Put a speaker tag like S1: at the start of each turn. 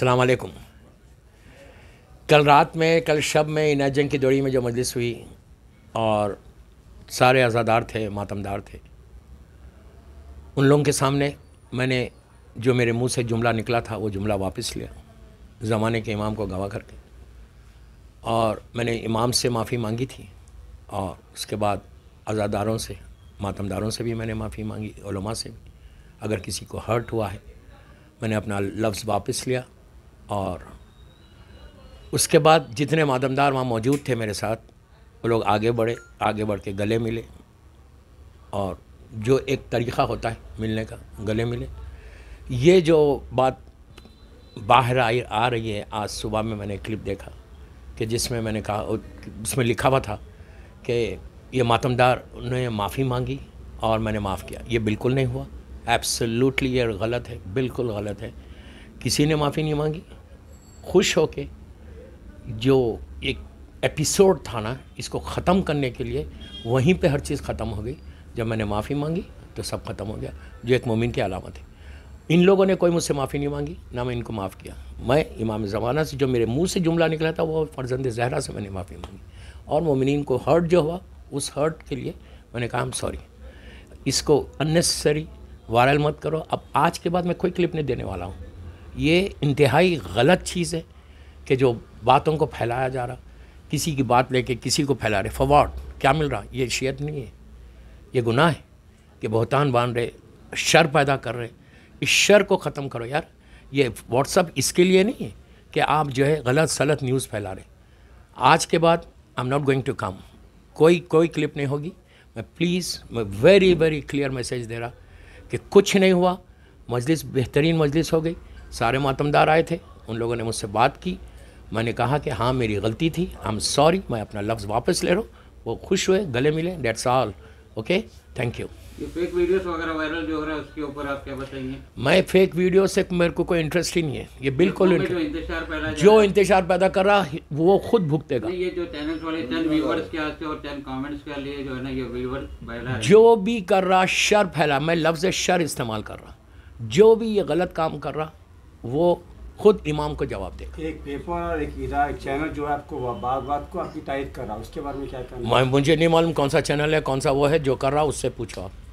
S1: अलैक्म कल रात में कल शब में इन जंग की दौड़ी में जो मजलिस हुई और सारे आज़ादार थे मातमदार थे उन लोगों के सामने मैंने जो मेरे मुंह से जुमला निकला था वो जुमला वापस लिया ज़माने के इमाम को गवाह करके और मैंने इमाम से माफ़ी मांगी थी और उसके बाद आज़ादारों से मातमदारों से भी मैंने माफ़ी मांगी ओलमा से भी अगर किसी को हर्ट हुआ है मैंने अपना लफ्ज़ वापस लिया और उसके बाद जितने मादमदार वहाँ मौजूद थे मेरे साथ वो लोग आगे बढ़े आगे बढ़ के गले मिले और जो एक तरीक़ा होता है मिलने का गले मिले ये जो बात बाहर आई आ रही है आज सुबह में मैंने क्लिप देखा कि जिसमें मैंने कहा उसमें लिखा हुआ था कि ये मातमदार ने माफ़ी मांगी और मैंने माफ़ किया ये बिल्कुल नहीं हुआ एब्सोल्युटली ये गलत है बिल्कुल गलत है किसी ने माफ़ी नहीं मांगी खुश हो के जो एक एपिसोड था ना इसको ख़त्म करने के लिए वहीं पे हर चीज़ ख़त्म हो गई जब मैंने माफ़ी मांगी तो सब ख़त्म हो गया जो एक मोमिन की अलामत है इन लोगों ने कोई मुझसे माफ़ी नहीं मांगी ना मैं इनको माफ़ किया मैं इमाम ज़माना से जो मेरे मुंह से जुमला निकला था वो फर्जंद जहरा से मैंने माफ़ी मांगी और मोमिन को हर्ट जो हुआ उस हर्ट के लिए मैंने कहा हम सॉरी इसको अननेसेसरी वायरल मत करो अब आज के बाद मैं कोई क्लिप नहीं देने वाला हूँ ये इंतहाई गलत चीज़ है कि जो बातों को फैलाया जा रहा किसी की बात लेके किसी को फैला रहे फवाड क्या मिल रहा ये शेयर नहीं है ये गुनाह है कि बहुतान बांध रहे शर पैदा कर रहे इस शर को ख़त्म करो यार ये व्हाट्सअप इसके लिए नहीं है कि आप जो है गलत सलत न्यूज़ फैला रहे आज के बाद I am not going to come कोई कोई क्लिप नहीं होगी मैं प्लीज़ मैं वेरी वेरी क्लियर मैसेज दे रहा कि कुछ नहीं हुआ मजलिस बेहतरीन मजलिस हो गई सारे मातमदार आए थे उन लोगों ने मुझसे बात की मैंने कहा कि हाँ मेरी गलती थी आई एम सॉरी मैं अपना लफ्ज़ वापस ले रहा हूँ वो खुश हुए गले मिले that's all okay thank you
S2: fake videos वगैरह वायरल जो हो रहा है उसके ऊपर आप क्या बताएंगे
S1: मैं फेक वीडियो से मेरे को कोई इंटरेस्ट ही नहीं है ये बिल्कुल जो इंतजार पैदा जो इंतजार पैदा कर रहा वो खुद भुगतेगा
S2: ये जो चैनल्स वाले के आते और कमेंट्स के लिए जो है ना ये फैला जो
S1: भी कर रहा शर फैला मैं लफ्ज़ शर इस्तेमाल कर रहा जो भी ये गलत काम कर रहा वो खुद इमाम को जवाब देगा
S2: एक पेपर एक इरा एक चैनल जो है आपको बात बात को आपकी तारीफ कर रहा है उसके बारे में क्या करना
S1: मुझे नहीं मालूम कौन सा चैनल है कौन सा वो है जो कर रहा है उससे पूछो आप